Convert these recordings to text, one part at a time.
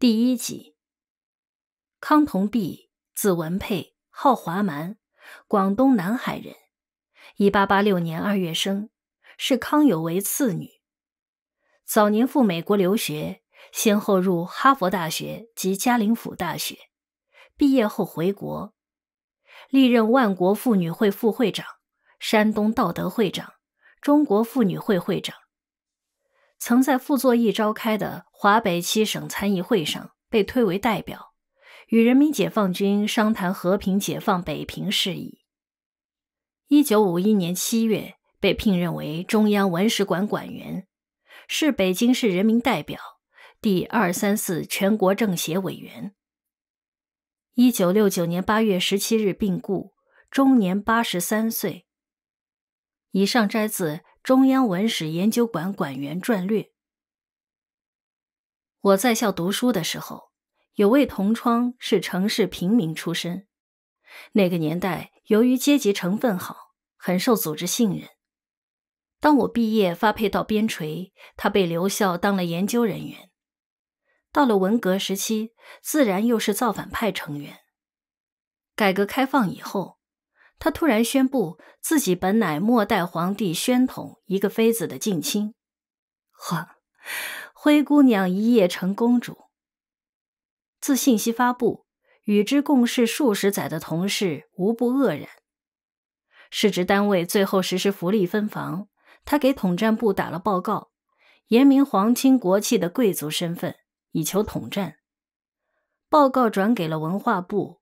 第一集，康同弼，字文佩，号华蛮，广东南海人，一八八六年二月生，是康有为次女。早年赴美国留学，先后入哈佛大学及嘉林府大学。毕业后回国，历任万国妇女会副会长、山东道德会长、中国妇女会会长。曾在傅作义召开的华北七省参议会上被推为代表，与人民解放军商谈和平解放北平事宜。一九五一年七月被聘任为中央文史馆馆员，是北京市人民代表、第二、三、四全国政协委员。一九六九年八月十七日病故，终年八十三岁。以上摘自。中央文史研究馆馆员传略。我在校读书的时候，有位同窗是城市平民出身。那个年代，由于阶级成分好，很受组织信任。当我毕业发配到边陲，他被留校当了研究人员。到了文革时期，自然又是造反派成员。改革开放以后。他突然宣布自己本乃末代皇帝宣统一个妃子的近亲，呵，灰姑娘一夜成公主。自信息发布，与之共事数十载的同事无不愕然。市直单位最后实施福利分房，他给统战部打了报告，严明皇亲国戚的贵族身份，以求统战。报告转给了文化部，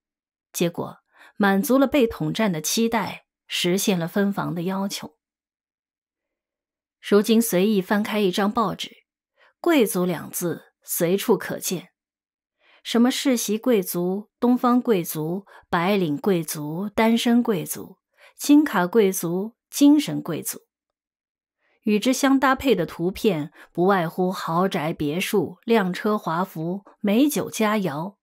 结果。满足了被统战的期待，实现了分房的要求。如今随意翻开一张报纸，“贵族”两字随处可见，什么世袭贵族、东方贵族、白领贵族、单身贵族、金卡贵族、精神贵族。与之相搭配的图片，不外乎豪宅别墅、靓车华服、美酒佳肴。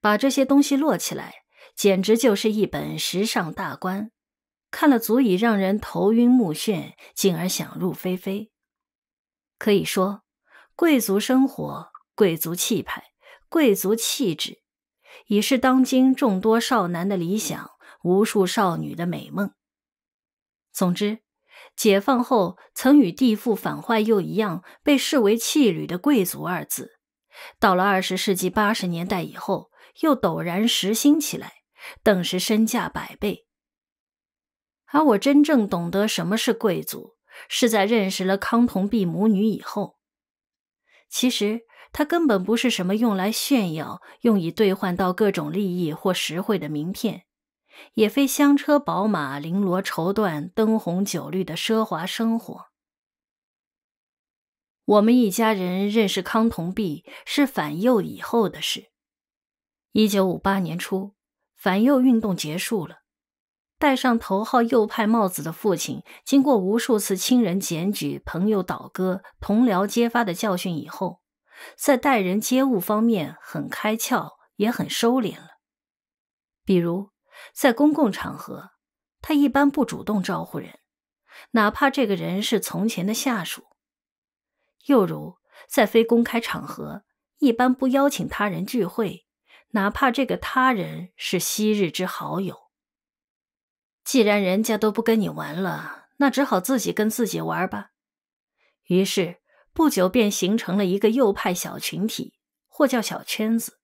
把这些东西摞起来。简直就是一本时尚大观，看了足以让人头晕目眩，进而想入非非。可以说，贵族生活、贵族气派、贵族气质，已是当今众多少男的理想，无数少女的美梦。总之，解放后曾与地富反坏右一样被视为弃旅的“贵族”二字，到了二十世纪八十年代以后，又陡然时兴起来。顿时身价百倍。而我真正懂得什么是贵族，是在认识了康同璧母女以后。其实，它根本不是什么用来炫耀、用以兑换到各种利益或实惠的名片，也非香车宝马、绫罗绸缎、灯红酒绿的奢华生活。我们一家人认识康同璧是反右以后的事，一九五八年初。反右运动结束了，戴上头号右派帽子的父亲，经过无数次亲人检举、朋友倒戈、同僚揭发的教训以后，在待人接物方面很开窍，也很收敛了。比如，在公共场合，他一般不主动招呼人，哪怕这个人是从前的下属；又如，在非公开场合，一般不邀请他人聚会。哪怕这个他人是昔日之好友，既然人家都不跟你玩了，那只好自己跟自己玩吧。于是不久便形成了一个右派小群体，或叫小圈子。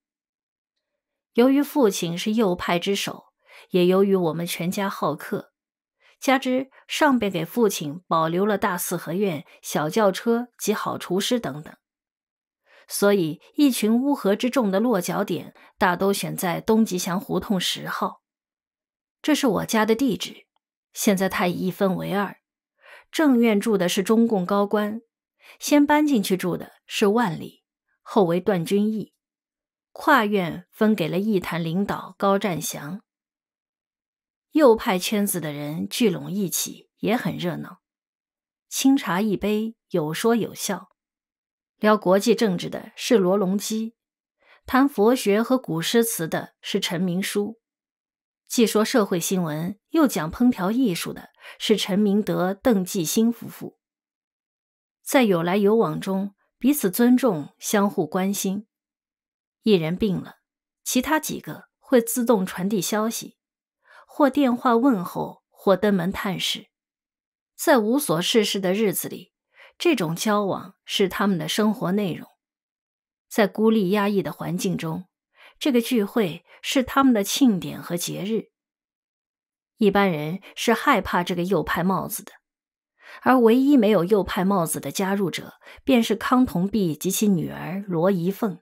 由于父亲是右派之首，也由于我们全家好客，加之上边给父亲保留了大四合院、小轿车及好厨师等等。所以，一群乌合之众的落脚点大都选在东吉祥胡同十号，这是我家的地址。现在它已一分为二，正院住的是中共高官，先搬进去住的是万里，后为段君义，跨院分给了艺坛领导高占祥，右派圈子的人聚拢一起，也很热闹，清茶一杯，有说有笑。聊国际政治的是罗隆基，谈佛学和古诗词的是陈明书，既说社会新闻又讲烹调艺术的是陈明德、邓继兴夫妇。在有来有往中，彼此尊重，相互关心。一人病了，其他几个会自动传递消息，或电话问候，或登门探视。在无所事事的日子里。这种交往是他们的生活内容，在孤立压抑的环境中，这个聚会是他们的庆典和节日。一般人是害怕这个右派帽子的，而唯一没有右派帽子的加入者，便是康同璧及其女儿罗怡凤。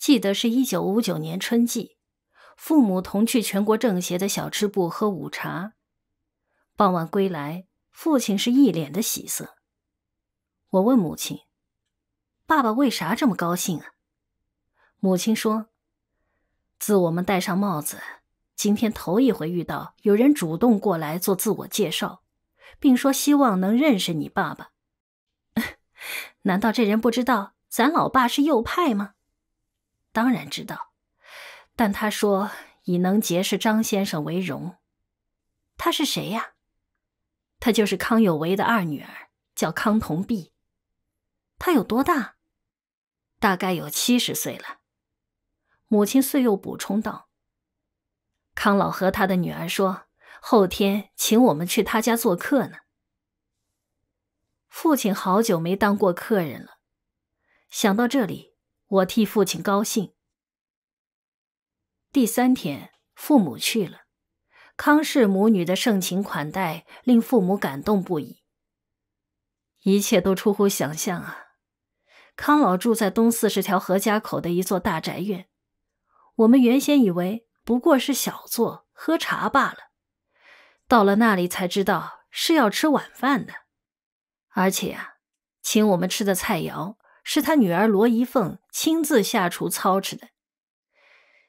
记得是一九五九年春季，父母同去全国政协的小吃部喝午茶，傍晚归来。父亲是一脸的喜色。我问母亲：“爸爸为啥这么高兴啊？”母亲说：“自我们戴上帽子，今天头一回遇到有人主动过来做自我介绍，并说希望能认识你爸爸。难道这人不知道咱老爸是右派吗？当然知道，但他说以能结识张先生为荣。他是谁呀？”她就是康有为的二女儿，叫康同璧。她有多大？大概有七十岁了。母亲遂又补充道：“康老和他的女儿说，后天请我们去他家做客呢。”父亲好久没当过客人了。想到这里，我替父亲高兴。第三天，父母去了。康氏母女的盛情款待令父母感动不已，一切都出乎想象啊！康老住在东四十条何家口的一座大宅院，我们原先以为不过是小坐喝茶罢了，到了那里才知道是要吃晚饭的，而且啊，请我们吃的菜肴是他女儿罗一凤亲自下厨操持的，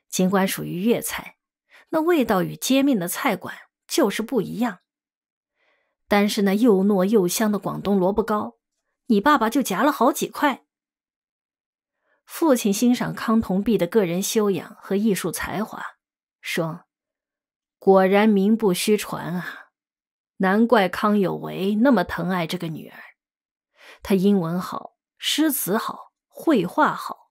尽管属于粤菜。那味道与街面的菜馆就是不一样。但是那又糯又香的广东萝卜糕，你爸爸就夹了好几块。父亲欣赏康同弼的个人修养和艺术才华，说：“果然名不虚传啊！难怪康有为那么疼爱这个女儿。她英文好，诗词好，绘画好。”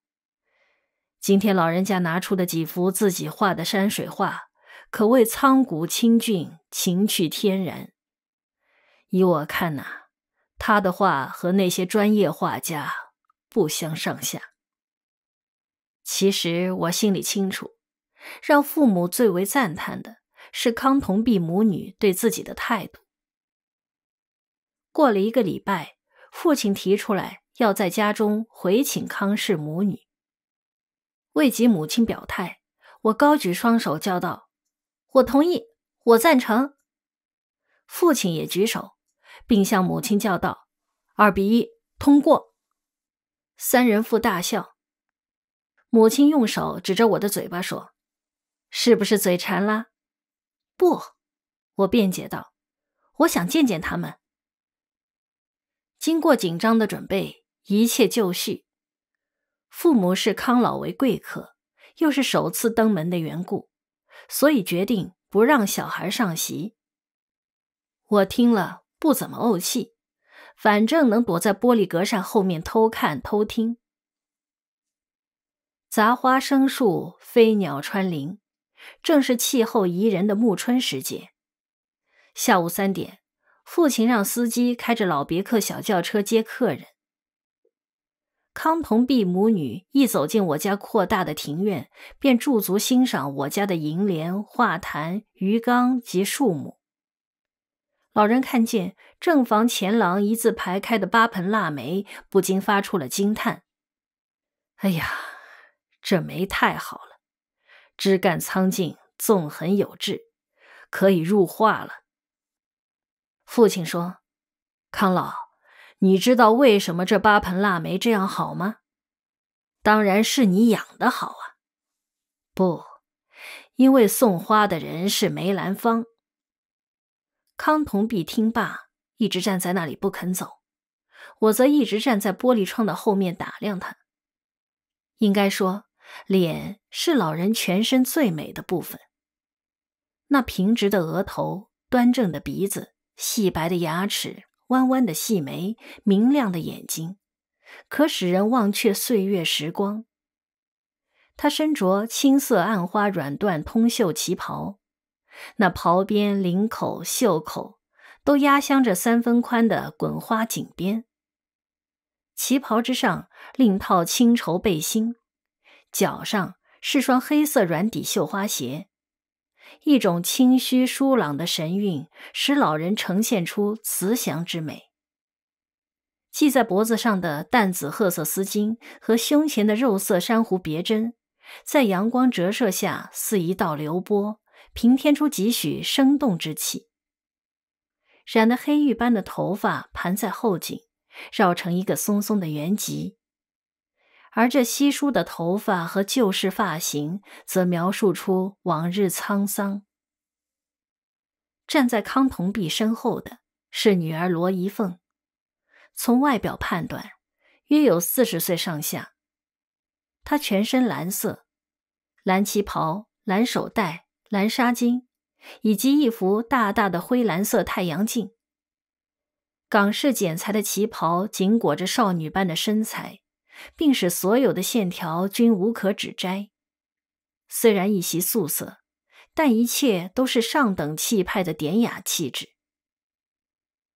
今天老人家拿出的几幅自己画的山水画，可谓苍古清俊、情趣天然。依我看呐，他的画和那些专业画家不相上下。其实我心里清楚，让父母最为赞叹的是康同璧母女对自己的态度。过了一个礼拜，父亲提出来要在家中回请康氏母女。为及母亲表态，我高举双手叫道：“我同意，我赞成。”父亲也举手，并向母亲叫道：“二比一，通过。”三人父大笑。母亲用手指着我的嘴巴说：“是不是嘴馋啦？”“不。”我辩解道，“我想见见他们。”经过紧张的准备，一切就绪。父母视康老为贵客，又是首次登门的缘故，所以决定不让小孩上席。我听了不怎么怄气，反正能躲在玻璃格扇后面偷看偷听。杂花生树，飞鸟穿林，正是气候宜人的暮春时节。下午三点，父亲让司机开着老别克小轿车接客人。康同碧母女一走进我家扩大的庭院，便驻足欣赏我家的楹联、画坛、鱼缸及树木。老人看见正房前廊一字排开的八盆腊梅，不禁发出了惊叹：“哎呀，这梅太好了，枝干苍劲，纵横有致，可以入画了。”父亲说：“康老。”你知道为什么这八盆腊梅这样好吗？当然是你养的好啊！不，因为送花的人是梅兰芳。康同璧听罢，一直站在那里不肯走，我则一直站在玻璃窗的后面打量他。应该说，脸是老人全身最美的部分。那平直的额头，端正的鼻子，细白的牙齿。弯弯的细眉，明亮的眼睛，可使人忘却岁月时光。她身着青色暗花软缎通袖旗袍，那袍边、领口、袖口都压镶着三分宽的滚花锦边。旗袍之上另套轻绸背心，脚上是双黑色软底绣花鞋。一种清虚疏朗的神韵，使老人呈现出慈祥之美。系在脖子上的淡紫褐色丝巾和胸前的肉色珊瑚别针，在阳光折射下似一道流波，平添出几许生动之气。染得黑玉般的头发盘在后颈，绕成一个松松的圆髻。而这稀疏的头发和旧式发型，则描述出往日沧桑。站在康同璧身后的是女儿罗怡凤，从外表判断，约有四十岁上下。她全身蓝色，蓝旗袍、蓝手袋、蓝纱巾，以及一副大大的灰蓝色太阳镜。港式剪裁的旗袍紧裹着少女般的身材。并使所有的线条均无可指摘。虽然一袭素色，但一切都是上等气派的典雅气质。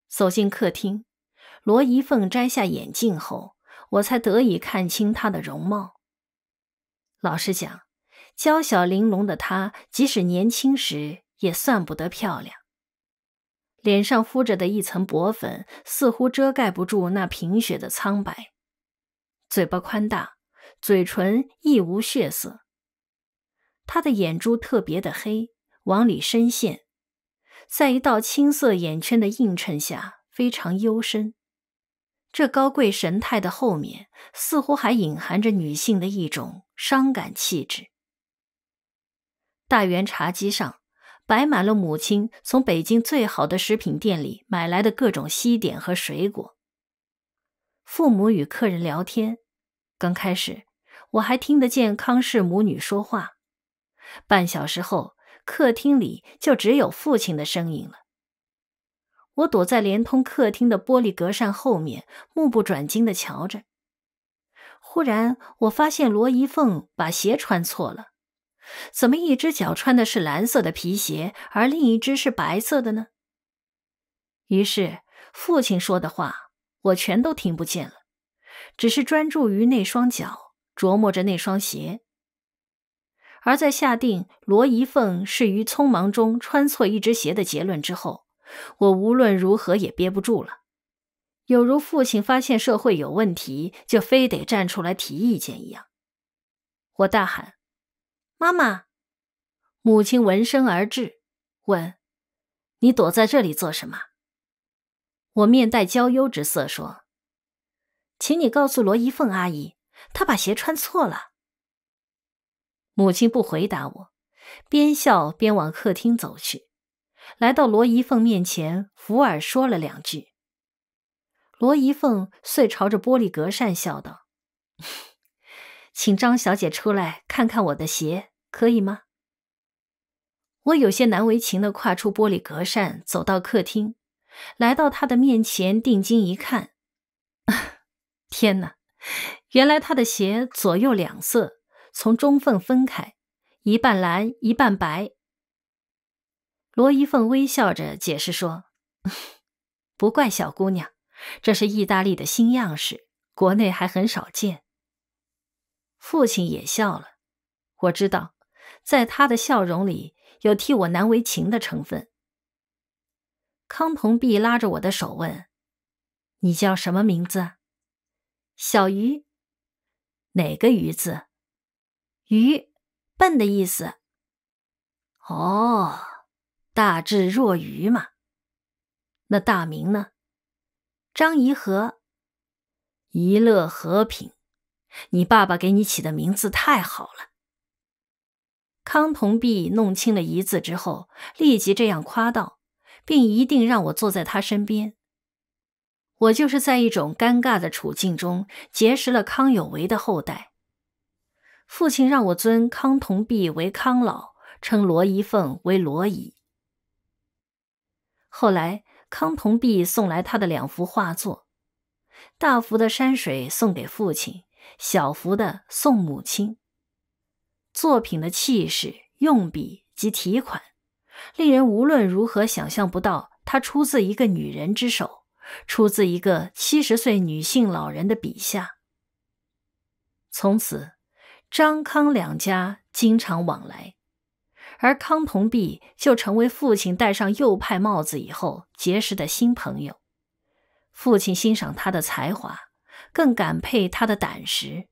走进客厅，罗一凤摘下眼镜后，我才得以看清她的容貌。老实讲，娇小玲珑的她，即使年轻时也算不得漂亮。脸上敷着的一层薄粉，似乎遮盖不住那贫血的苍白。嘴巴宽大，嘴唇亦无血色。他的眼珠特别的黑，往里深陷，在一道青色眼圈的映衬下，非常幽深。这高贵神态的后面，似乎还隐含着女性的一种伤感气质。大圆茶几上摆满了母亲从北京最好的食品店里买来的各种西点和水果。父母与客人聊天，刚开始我还听得见康氏母女说话。半小时后，客厅里就只有父亲的声音了。我躲在连通客厅的玻璃隔扇后面，目不转睛地瞧着。忽然，我发现罗一凤把鞋穿错了，怎么一只脚穿的是蓝色的皮鞋，而另一只是白色的呢？于是，父亲说的话。我全都听不见了，只是专注于那双脚，琢磨着那双鞋。而在下定罗一凤是于匆忙中穿错一只鞋的结论之后，我无论如何也憋不住了，有如父亲发现社会有问题就非得站出来提意见一样，我大喊：“妈妈！”母亲闻声而至，问：“你躲在这里做什么？”我面带娇忧之色说：“请你告诉罗一凤阿姨，她把鞋穿错了。”母亲不回答我，边笑边往客厅走去，来到罗一凤面前，抚耳说了两句。罗一凤遂朝着玻璃隔扇笑道：“ 请张小姐出来看看我的鞋，可以吗？”我有些难为情的跨出玻璃隔扇，走到客厅。来到他的面前，定睛一看，天哪！原来他的鞋左右两色从中缝分开，一半蓝，一半白。罗一凤微笑着解释说：“ 不怪小姑娘，这是意大利的新样式，国内还很少见。”父亲也笑了，我知道，在他的笑容里有替我难为情的成分。康鹏碧拉着我的手问：“你叫什么名字？”“小鱼。”“哪个鱼字？”“鱼，笨的意思。”“哦，大智若愚嘛。”“那大名呢？”“张怡和。”“怡乐和平。”“你爸爸给你起的名字太好了。”康同碧弄清了“怡”字之后，立即这样夸道。并一定让我坐在他身边。我就是在一种尴尬的处境中结识了康有为的后代。父亲让我尊康同弼为康老，称罗一凤为罗姨。后来，康同弼送来他的两幅画作，大幅的山水送给父亲，小幅的送母亲。作品的气势、用笔及题款。令人无论如何想象不到，它出自一个女人之手，出自一个七十岁女性老人的笔下。从此，张康两家经常往来，而康同弼就成为父亲戴上右派帽子以后结识的新朋友。父亲欣赏他的才华，更感佩他的胆识。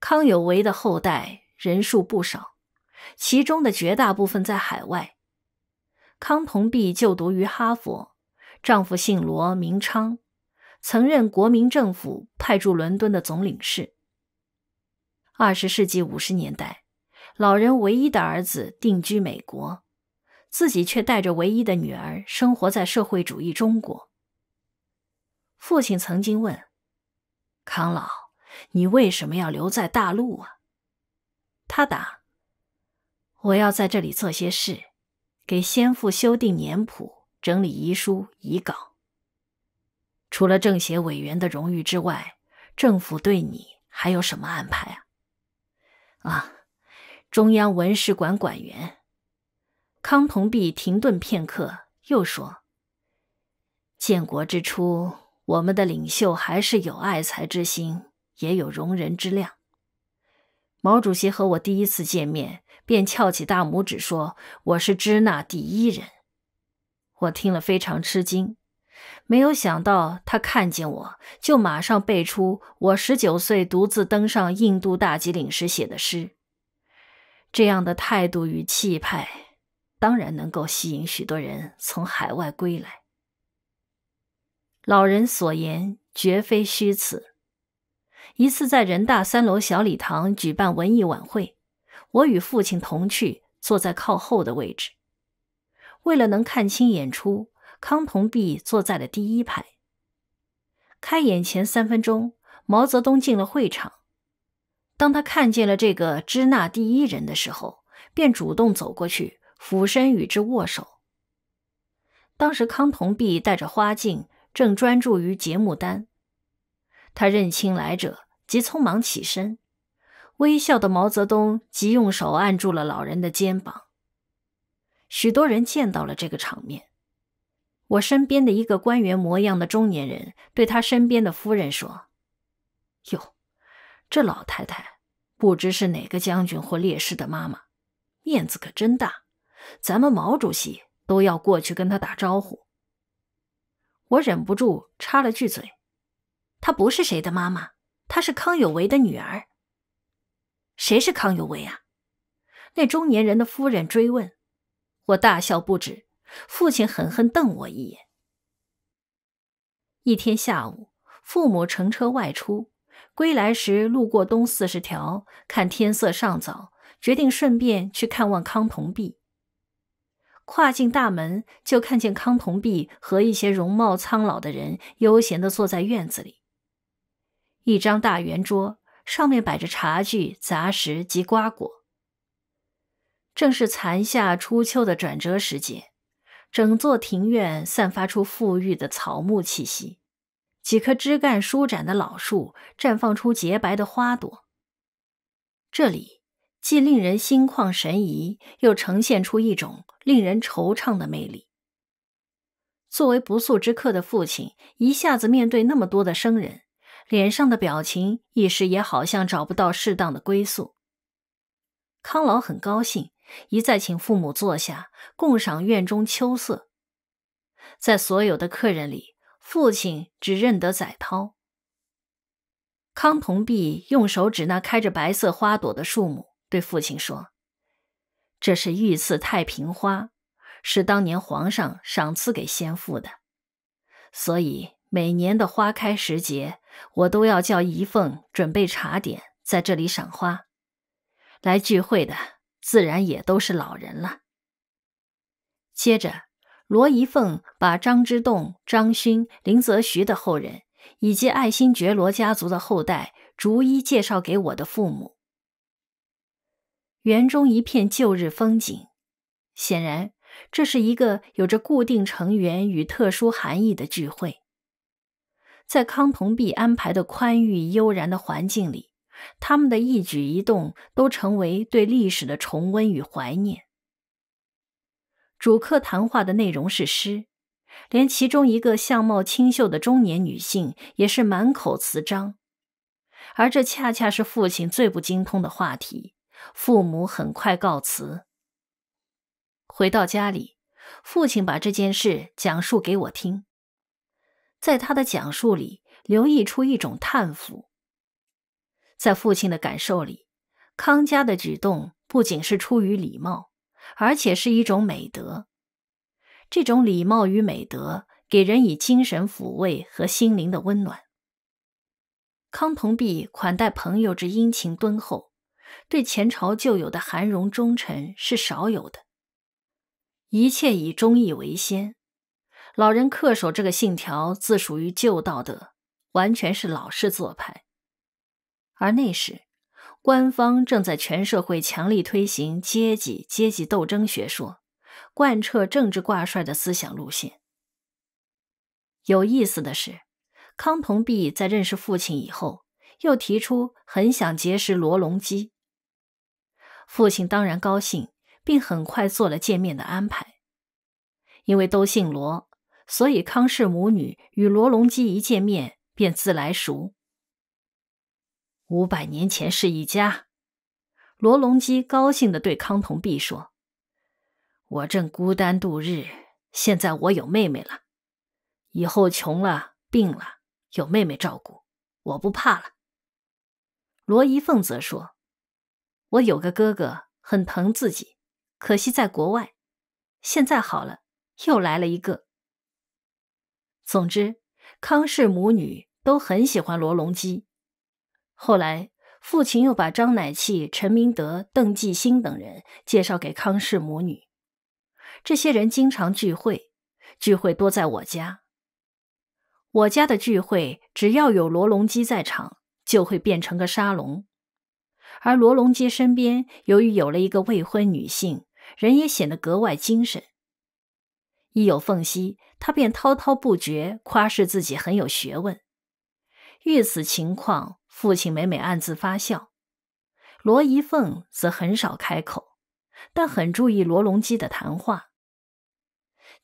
康有为的后代人数不少。其中的绝大部分在海外。康同弼就读于哈佛，丈夫姓罗名昌，曾任国民政府派驻伦敦的总领事。二十世纪五十年代，老人唯一的儿子定居美国，自己却带着唯一的女儿生活在社会主义中国。父亲曾经问：“康老，你为什么要留在大陆啊？”他答。我要在这里做些事，给先父修订年谱，整理遗书遗稿。除了政协委员的荣誉之外，政府对你还有什么安排啊？啊，中央文史馆馆员。康同弼停顿片刻，又说：“建国之初，我们的领袖还是有爱才之心，也有容人之量。毛主席和我第一次见面。”便翘起大拇指说：“我是支那第一人。”我听了非常吃惊，没有想到他看见我就马上背出我十九岁独自登上印度大吉岭时写的诗。这样的态度与气派，当然能够吸引许多人从海外归来。老人所言绝非虚词。一次在人大三楼小礼堂举办文艺晚会。我与父亲同去，坐在靠后的位置。为了能看清演出，康同弼坐在了第一排。开演前三分钟，毛泽东进了会场。当他看见了这个支那第一人的时候，便主动走过去，俯身与之握手。当时康同弼戴着花镜，正专注于节目单，他认清来者，即匆忙起身。微笑的毛泽东即用手按住了老人的肩膀。许多人见到了这个场面。我身边的一个官员模样的中年人对他身边的夫人说：“哟，这老太太不知是哪个将军或烈士的妈妈，面子可真大，咱们毛主席都要过去跟他打招呼。”我忍不住插了句嘴：“她不是谁的妈妈，她是康有为的女儿。”谁是康有为啊？那中年人的夫人追问。我大笑不止。父亲狠狠瞪我一眼。一天下午，父母乘车外出，归来时路过东四十条，看天色尚早，决定顺便去看望康同弼。跨进大门，就看见康同弼和一些容貌苍老的人悠闲的坐在院子里，一张大圆桌。上面摆着茶具、杂食及瓜果。正是残夏初秋的转折时节，整座庭院散发出馥郁的草木气息。几棵枝干舒展的老树绽放出洁白的花朵。这里既令人心旷神怡，又呈现出一种令人惆怅的魅力。作为不速之客的父亲，一下子面对那么多的生人。脸上的表情一时也好像找不到适当的归宿。康老很高兴，一再请父母坐下，共赏院中秋色。在所有的客人里，父亲只认得载涛。康同弼用手指那开着白色花朵的树木，对父亲说：“这是御赐太平花，是当年皇上赏赐给先父的，所以每年的花开时节。”我都要叫怡凤准备茶点，在这里赏花。来聚会的自然也都是老人了。接着，罗怡凤把张之洞、张勋、林则徐的后人，以及爱新觉罗家族的后代逐一介绍给我的父母。园中一片旧日风景，显然这是一个有着固定成员与特殊含义的聚会。在康同弼安排的宽裕悠然的环境里，他们的一举一动都成为对历史的重温与怀念。主客谈话的内容是诗，连其中一个相貌清秀的中年女性也是满口词章，而这恰恰是父亲最不精通的话题。父母很快告辞，回到家里，父亲把这件事讲述给我听。在他的讲述里，留意出一种叹服。在父亲的感受里，康家的举动不仅是出于礼貌，而且是一种美德。这种礼貌与美德，给人以精神抚慰和心灵的温暖。康同弼款待朋友之殷勤敦厚，对前朝旧友的含容忠臣是少有的。一切以忠义为先。老人恪守这个信条，自属于旧道德，完全是老式做派。而那时，官方正在全社会强力推行阶级阶级斗争学说，贯彻政治挂帅的思想路线。有意思的是，康鹏碧在认识父亲以后，又提出很想结识罗隆基。父亲当然高兴，并很快做了见面的安排，因为都姓罗。所以，康氏母女与罗隆基一见面便自来熟。五百年前是一家，罗隆基高兴的对康同弼说：“我正孤单度日，现在我有妹妹了，以后穷了、病了，有妹妹照顾，我不怕了。”罗一凤则说：“我有个哥哥，很疼自己，可惜在国外，现在好了，又来了一个。”总之，康氏母女都很喜欢罗隆基。后来，父亲又把张乃器、陈明德、邓继兴等人介绍给康氏母女。这些人经常聚会，聚会多在我家。我家的聚会，只要有罗隆基在场，就会变成个沙龙。而罗隆基身边，由于有了一个未婚女性，人也显得格外精神。一有缝隙，他便滔滔不绝，夸示自己很有学问。遇此情况，父亲每每暗自发笑。罗一凤则很少开口，但很注意罗隆基的谈话。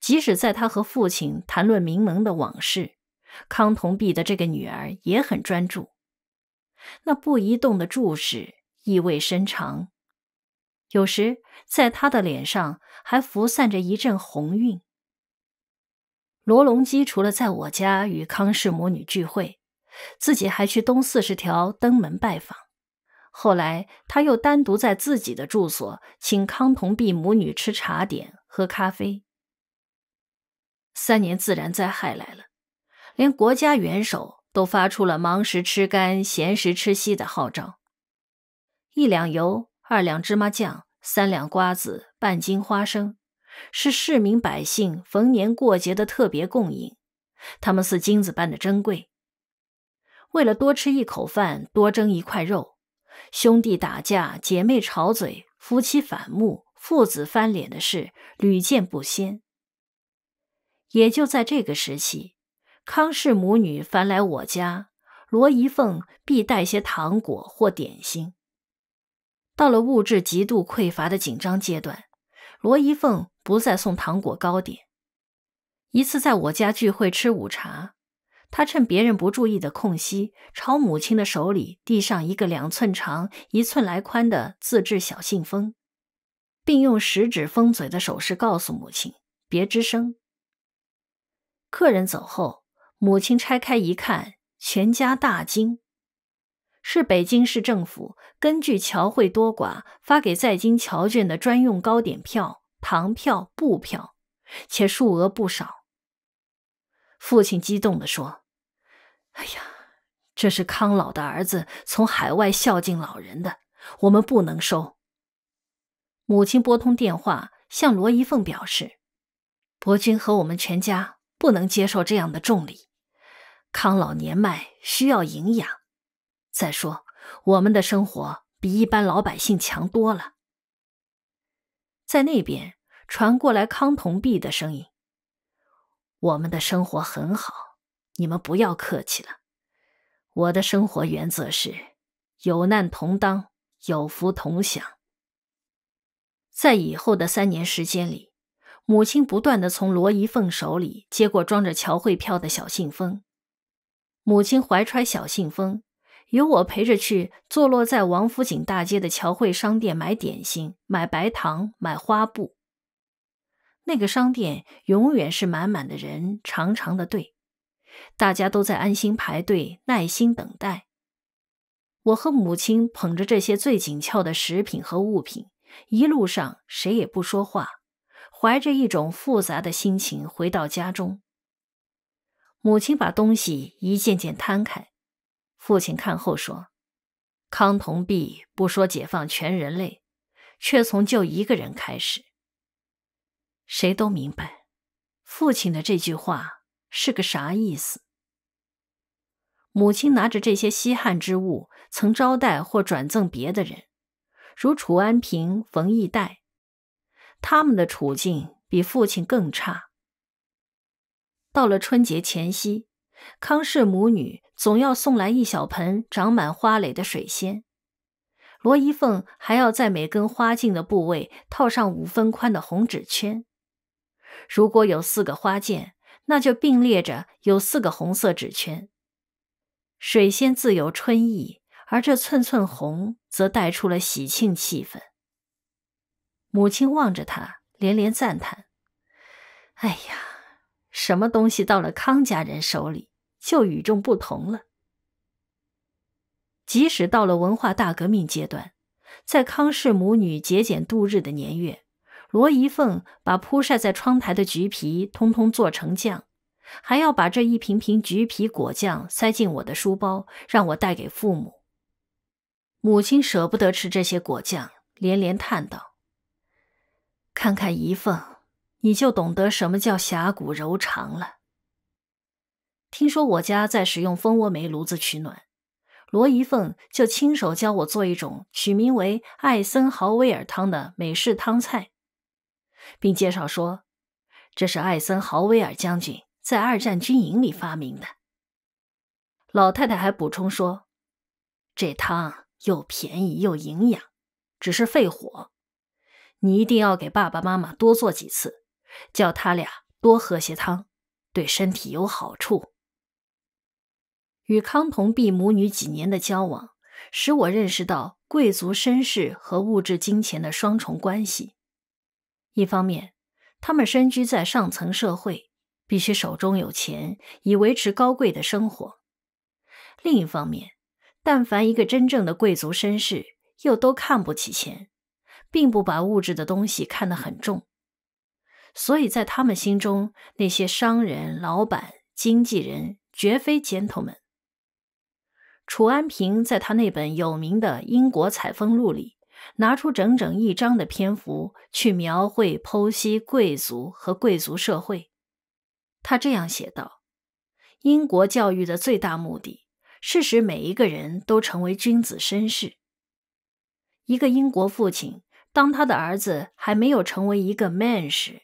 即使在他和父亲谈论名门的往事，康同弼的这个女儿也很专注，那不移动的注视意味深长。有时，在他的脸上还浮散着一阵红晕。罗隆基除了在我家与康氏母女聚会，自己还去东四十条登门拜访。后来，他又单独在自己的住所请康同璧母女吃茶点、喝咖啡。三年自然灾害来了，连国家元首都发出了“忙时吃干，闲时吃稀”的号召：一两油，二两芝麻酱，三两瓜子，半斤花生。是市民百姓逢年过节的特别供应，他们似金子般的珍贵。为了多吃一口饭，多争一块肉，兄弟打架，姐妹吵嘴，夫妻反目，父子翻脸的事屡见不鲜。也就在这个时期，康氏母女凡来我家，罗姨凤必带些糖果或点心。到了物质极度匮乏的紧张阶段。罗一凤不再送糖果糕点。一次在我家聚会吃午茶，她趁别人不注意的空隙，朝母亲的手里递上一个两寸长、一寸来宽的自制小信封，并用食指封嘴的手势告诉母亲别吱声。客人走后，母亲拆开一看，全家大惊。是北京市政府根据侨汇多寡发给在京侨眷的专用糕点票、糖票、布票，且数额不少。父亲激动的说：“哎呀，这是康老的儿子从海外孝敬老人的，我们不能收。”母亲拨通电话向罗一凤表示：“伯君和我们全家不能接受这样的重礼，康老年迈，需要营养。”再说，我们的生活比一般老百姓强多了。在那边传过来康同弼的声音：“我们的生活很好，你们不要客气了。我的生活原则是，有难同当，有福同享。”在以后的三年时间里，母亲不断的从罗一凤手里接过装着乔汇票的小信封，母亲怀揣小信封。由我陪着去，坐落在王府井大街的侨汇商店买点心、买白糖、买花布。那个商店永远是满满的人，长长的队，大家都在安心排队，耐心等待。我和母亲捧着这些最紧俏的食品和物品，一路上谁也不说话，怀着一种复杂的心情回到家中。母亲把东西一件件摊开。父亲看后说：“康同弼不说解放全人类，却从救一个人开始。谁都明白，父亲的这句话是个啥意思。”母亲拿着这些稀罕之物，曾招待或转赠别的人，如楚安平、冯义代，他们的处境比父亲更差。到了春节前夕。康氏母女总要送来一小盆长满花蕾的水仙，罗一凤还要在每根花茎的部位套上五分宽的红纸圈。如果有四个花剑，那就并列着有四个红色纸圈。水仙自有春意，而这寸寸红则带出了喜庆气氛。母亲望着他，连连赞叹：“哎呀，什么东西到了康家人手里？”就与众不同了。即使到了文化大革命阶段，在康氏母女节俭度日的年月，罗姨凤把铺晒在窗台的橘皮通通做成酱，还要把这一瓶瓶橘皮果酱塞进我的书包，让我带给父母。母亲舍不得吃这些果酱，连连叹道：“看看姨凤，你就懂得什么叫侠骨柔肠了。”听说我家在使用蜂窝煤炉子取暖，罗姨凤就亲手教我做一种取名为艾森豪威尔汤的美式汤菜，并介绍说这是艾森豪威尔将军在二战军营里发明的。老太太还补充说，这汤又便宜又营养，只是费火，你一定要给爸爸妈妈多做几次，叫他俩多喝些汤，对身体有好处。与康同弼母女几年的交往，使我认识到贵族绅士和物质金钱的双重关系。一方面，他们身居在上层社会，必须手中有钱以维持高贵的生活；另一方面，但凡一个真正的贵族绅士，又都看不起钱，并不把物质的东西看得很重。所以在他们心中，那些商人、老板、经纪人，绝非 gentlemen。楚安平在他那本有名的《英国采风录》里，拿出整整一章的篇幅去描绘、剖析贵族和贵族社会。他这样写道：“英国教育的最大目的，是使每一个人都成为君子绅士。一个英国父亲，当他的儿子还没有成为一个 man 时，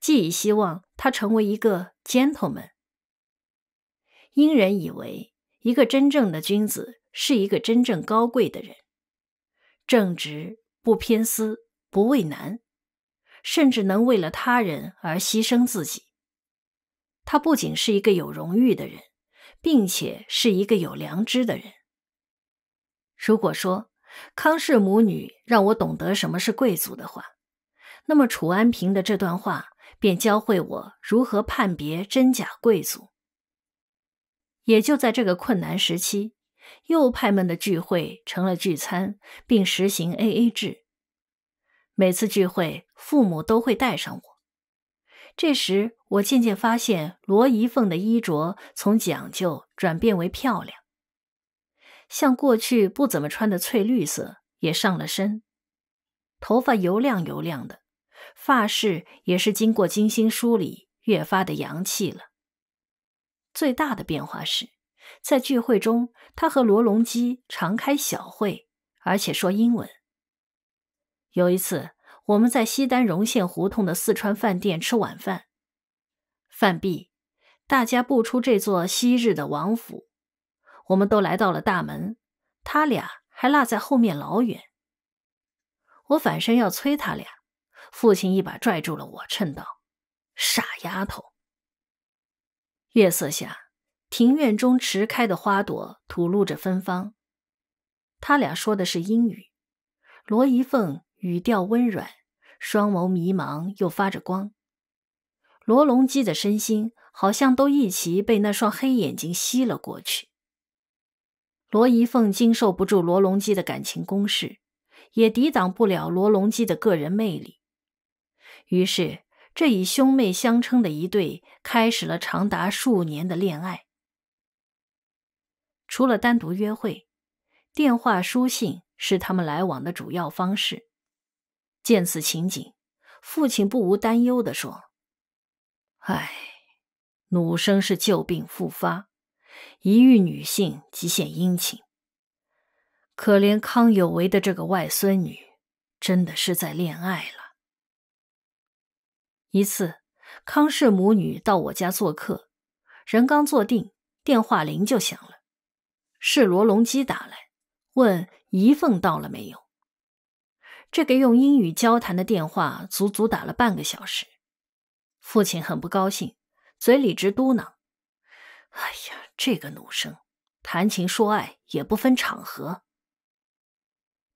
既已希望他成为一个 gentleman。英人以为。”一个真正的君子是一个真正高贵的人，正直，不偏私，不畏难，甚至能为了他人而牺牲自己。他不仅是一个有荣誉的人，并且是一个有良知的人。如果说康氏母女让我懂得什么是贵族的话，那么楚安平的这段话便教会我如何判别真假贵族。也就在这个困难时期，右派们的聚会成了聚餐，并实行 A A 制。每次聚会，父母都会带上我。这时，我渐渐发现罗姨凤的衣着从讲究转变为漂亮，像过去不怎么穿的翠绿色也上了身，头发油亮油亮的，发饰也是经过精心梳理，越发的洋气了。最大的变化是，在聚会中，他和罗隆基常开小会，而且说英文。有一次，我们在西单荣县胡同的四川饭店吃晚饭，饭毕，大家步出这座昔日的王府，我们都来到了大门，他俩还落在后面老远。我反身要催他俩，父亲一把拽住了我，称道：“傻丫头。”月色下，庭院中迟开的花朵吐露着芬芳。他俩说的是英语，罗一凤语调温软，双眸迷茫又发着光。罗隆基的身心好像都一齐被那双黑眼睛吸了过去。罗一凤经受不住罗隆基的感情攻势，也抵挡不了罗隆基的个人魅力，于是。这以兄妹相称的一对开始了长达数年的恋爱。除了单独约会，电话、书信是他们来往的主要方式。见此情景，父亲不无担忧地说：“哎，鲁生是旧病复发，一遇女性即献殷勤。可怜康有为的这个外孙女，真的是在恋爱了。”一次，康氏母女到我家做客，人刚坐定，电话铃就响了，是罗隆基打来，问一凤到了没有。这个用英语交谈的电话足足打了半个小时，父亲很不高兴，嘴里直嘟囔：“哎呀，这个奴生，谈情说爱也不分场合。”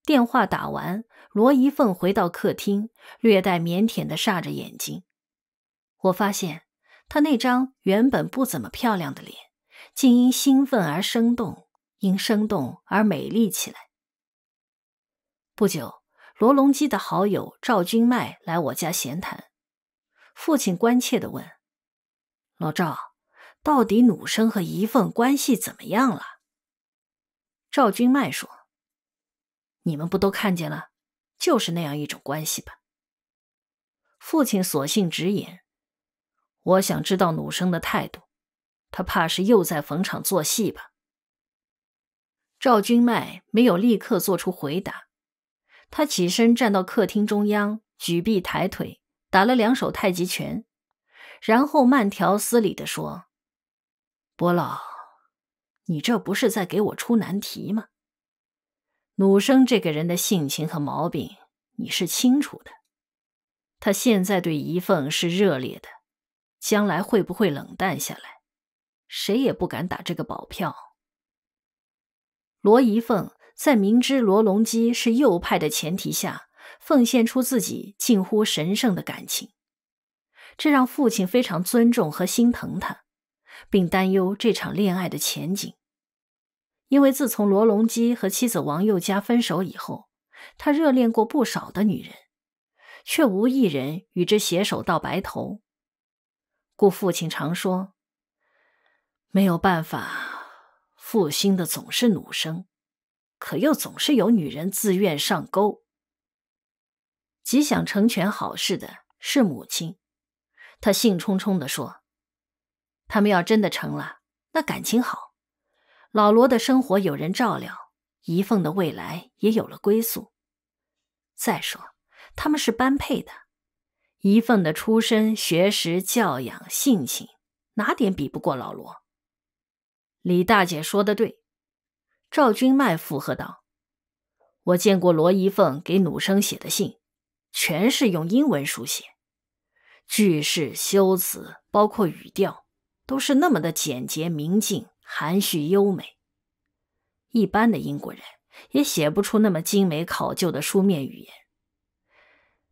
电话打完，罗一凤回到客厅，略带腼腆的煞着眼睛。我发现，她那张原本不怎么漂亮的脸，竟因兴奋而生动，因生动而美丽起来。不久，罗隆基的好友赵君迈来我家闲谈，父亲关切的问：“老赵，到底努生和一凤关系怎么样了？”赵君迈说。你们不都看见了，就是那样一种关系吧？父亲索性直言：“我想知道努生的态度，他怕是又在逢场作戏吧？”赵君迈没有立刻做出回答，他起身站到客厅中央，举臂抬腿打了两手太极拳，然后慢条斯理的说：“伯老，你这不是在给我出难题吗？”鲁生这个人的性情和毛病你是清楚的，他现在对怡凤是热烈的，将来会不会冷淡下来，谁也不敢打这个保票。罗怡凤在明知罗隆基是右派的前提下，奉献出自己近乎神圣的感情，这让父亲非常尊重和心疼他，并担忧这场恋爱的前景。因为自从罗隆基和妻子王宥嘉分手以后，他热恋过不少的女人，却无一人与之携手到白头。故父亲常说：“没有办法，负心的总是奴生，可又总是有女人自愿上钩。”极想成全好事的是母亲，他兴冲冲地说：“他们要真的成了，那感情好。”老罗的生活有人照料，怡凤的未来也有了归宿。再说，他们是般配的。怡凤的出身、学识、教养、性情，哪点比不过老罗？李大姐说的对。赵君迈附和道：“我见过罗怡凤给努生写的信，全是用英文书写，句式、修辞，包括语调，都是那么的简洁明净。”含蓄优美，一般的英国人也写不出那么精美考究的书面语言。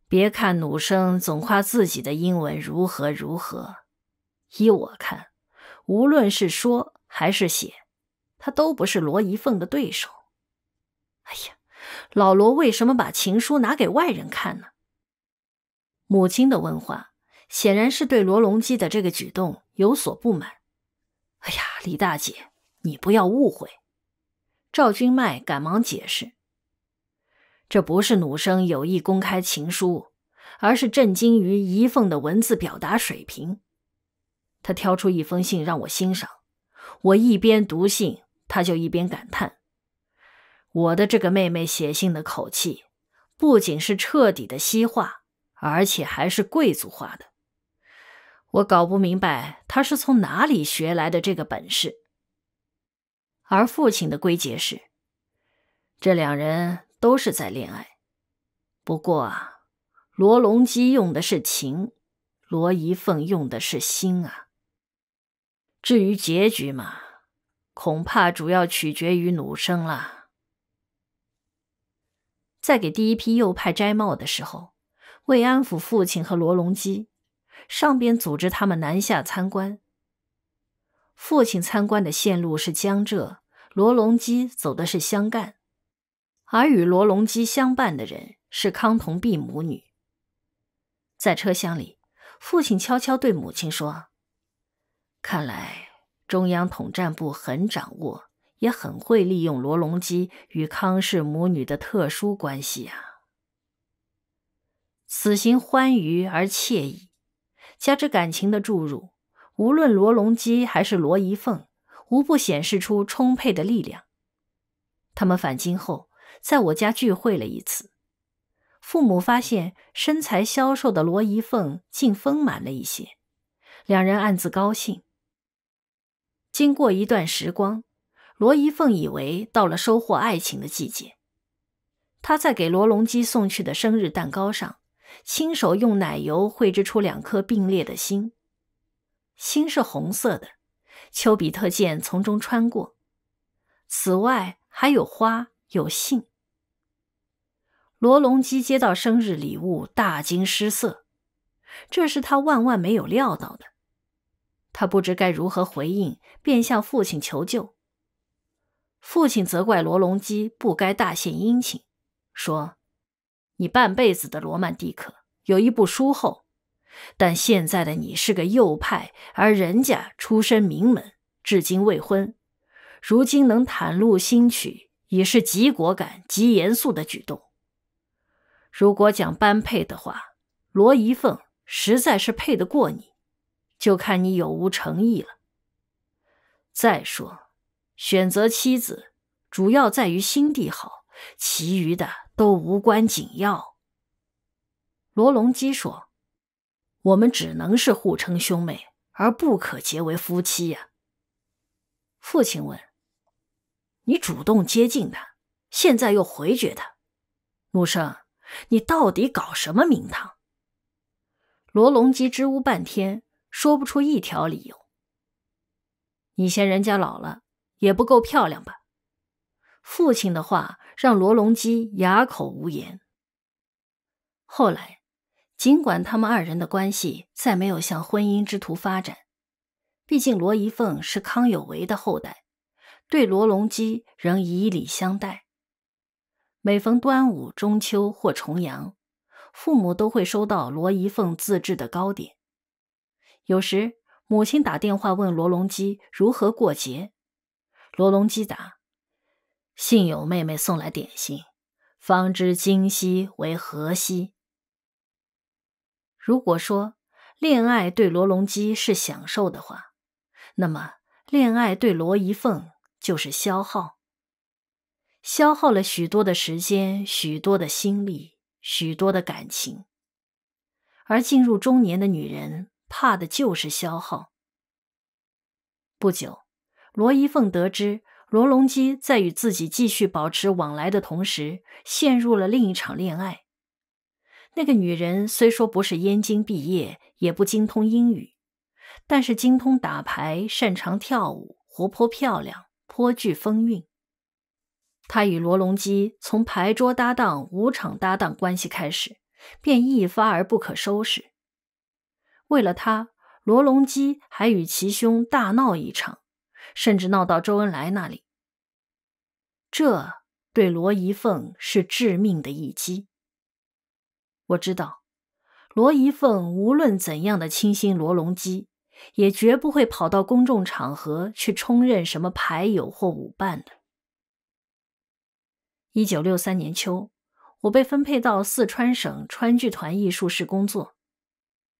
别看努生总夸自己的英文如何如何，依我看，无论是说还是写，他都不是罗一凤的对手。哎呀，老罗为什么把情书拿给外人看呢？母亲的问话显然是对罗隆基的这个举动有所不满。哎呀，李大姐，你不要误会。赵君迈赶忙解释：“这不是努生有意公开情书，而是震惊于怡凤的文字表达水平。他挑出一封信让我欣赏，我一边读信，他就一边感叹：我的这个妹妹写信的口气，不仅是彻底的西化，而且还是贵族化的。”我搞不明白他是从哪里学来的这个本事，而父亲的归结是，这两人都是在恋爱，不过啊，罗隆基用的是情，罗一凤用的是心啊。至于结局嘛，恐怕主要取决于努生了。在给第一批右派摘帽的时候，为安抚父亲和罗隆基。上边组织他们南下参观。父亲参观的线路是江浙，罗隆基走的是湘赣，而与罗隆基相伴的人是康同璧母女。在车厢里，父亲悄悄对母亲说：“看来中央统战部很掌握，也很会利用罗隆基与康氏母女的特殊关系啊。”此行欢愉而惬意。加之感情的注入，无论罗隆基还是罗一凤，无不显示出充沛的力量。他们返京后，在我家聚会了一次。父母发现身材消瘦的罗一凤竟丰满了一些，两人暗自高兴。经过一段时光，罗一凤以为到了收获爱情的季节。他在给罗隆基送去的生日蛋糕上。亲手用奶油绘制出两颗并列的心，心是红色的，丘比特箭从中穿过。此外还有花，有信。罗隆基接到生日礼物，大惊失色，这是他万万没有料到的。他不知该如何回应，便向父亲求救。父亲责怪罗隆基不该大献殷勤，说。你半辈子的罗曼蒂克有一部书后。但现在的你是个右派，而人家出身名门，至今未婚，如今能袒露心曲，已是极果敢、极严肃的举动。如果讲般配的话，罗一凤实在是配得过你，就看你有无诚意了。再说，选择妻子主要在于心地好，其余的。都无关紧要。”罗隆基说，“我们只能是互称兄妹，而不可结为夫妻呀。”父亲问：“你主动接近他，现在又回绝他，木生，你到底搞什么名堂？”罗隆基支吾半天，说不出一条理由。“你嫌人家老了，也不够漂亮吧？”父亲的话让罗隆基哑口无言。后来，尽管他们二人的关系再没有向婚姻之途发展，毕竟罗一凤是康有为的后代，对罗隆基仍以礼相待。每逢端午、中秋或重阳，父母都会收到罗一凤自制的糕点。有时，母亲打电话问罗隆基如何过节，罗隆基答。幸有妹妹送来点心，方知今夕为何夕。如果说恋爱对罗隆基是享受的话，那么恋爱对罗一凤就是消耗。消耗了许多的时间，许多的心力，许多的感情。而进入中年的女人，怕的就是消耗。不久，罗一凤得知。罗隆基在与自己继续保持往来的同时，陷入了另一场恋爱。那个女人虽说不是燕京毕业，也不精通英语，但是精通打牌，擅长跳舞，活泼漂亮，颇具风韵。他与罗隆基从牌桌搭档、舞场搭档关系开始，便一发而不可收拾。为了她，罗隆基还与其兄大闹一场，甚至闹到周恩来那里。这对罗一凤是致命的一击。我知道，罗一凤无论怎样的倾心罗隆基，也绝不会跑到公众场合去充任什么牌友或舞伴的。一九六三年秋，我被分配到四川省川剧团艺术室工作。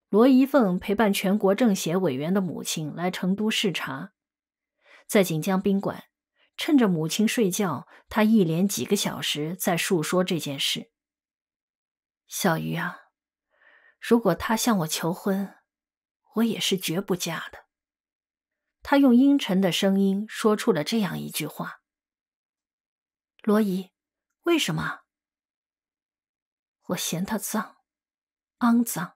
罗一凤陪伴全国政协委员的母亲来成都视察，在锦江宾馆。趁着母亲睡觉，他一连几个小时在述说这件事。小鱼啊，如果他向我求婚，我也是绝不嫁的。他用阴沉的声音说出了这样一句话：“罗伊，为什么？我嫌他脏，肮脏。”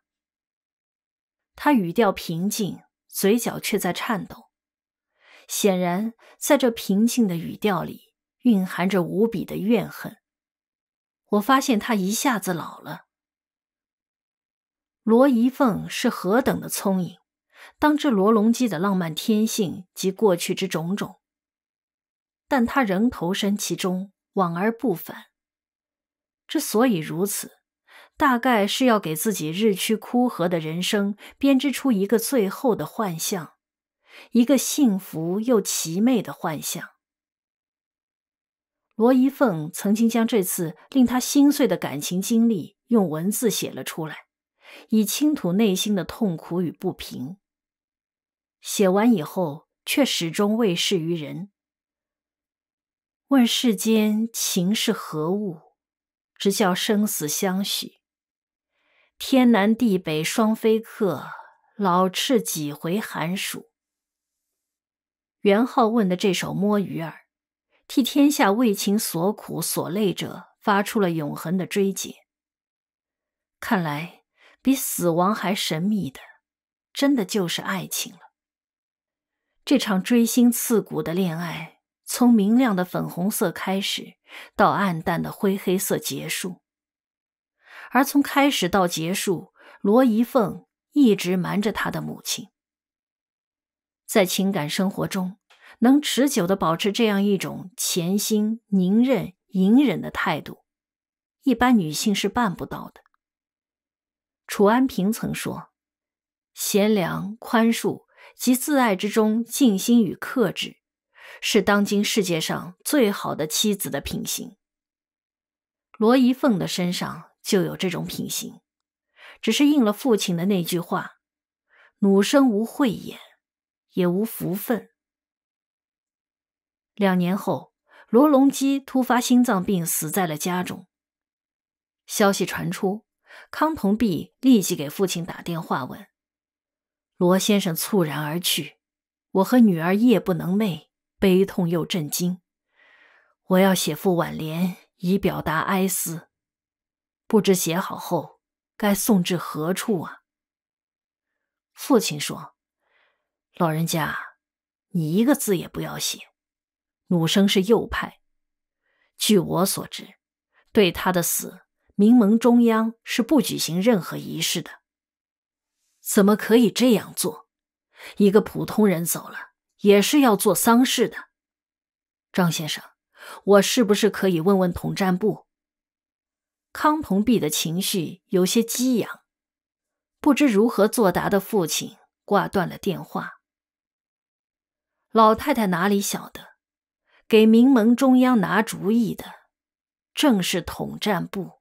他语调平静，嘴角却在颤抖。显然，在这平静的语调里，蕴含着无比的怨恨。我发现他一下子老了。罗一凤是何等的聪颖，当知罗隆基的浪漫天性及过去之种种，但他仍投身其中，往而不返。之所以如此，大概是要给自己日趋枯涸的人生编织出一个最后的幻象。一个幸福又凄美的幻想。罗一凤曾经将这次令她心碎的感情经历用文字写了出来，以倾吐内心的痛苦与不平。写完以后，却始终未示于人。问世间情是何物，直教生死相许。天南地北双飞客，老翅几回寒暑。元好问的这首《摸鱼儿》，替天下为情所苦、所累者发出了永恒的追解。看来，比死亡还神秘的，真的就是爱情了。这场锥心刺骨的恋爱，从明亮的粉红色开始，到暗淡的灰黑色结束。而从开始到结束，罗一凤一直瞒着他的母亲，在情感生活中。能持久的保持这样一种潜心、凝韧、隐忍的态度，一般女性是办不到的。楚安平曾说：“贤良、宽恕及自爱之中，静心与克制，是当今世界上最好的妻子的品行。”罗一凤的身上就有这种品行，只是应了父亲的那句话：“母生无慧眼，也无福分。”两年后，罗隆基突发心脏病死在了家中。消息传出，康同璧立即给父亲打电话问：“罗先生猝然而去，我和女儿夜不能寐，悲痛又震惊。我要写副挽联以表达哀思，不知写好后该送至何处啊？”父亲说：“老人家，你一个字也不要写。”鲁生是右派，据我所知，对他的死，民盟中央是不举行任何仪式的。怎么可以这样做？一个普通人走了，也是要做丧事的。张先生，我是不是可以问问统战部？康同碧的情绪有些激昂，不知如何作答的父亲挂断了电话。老太太哪里晓得？给明盟中央拿主意的，正是统战部。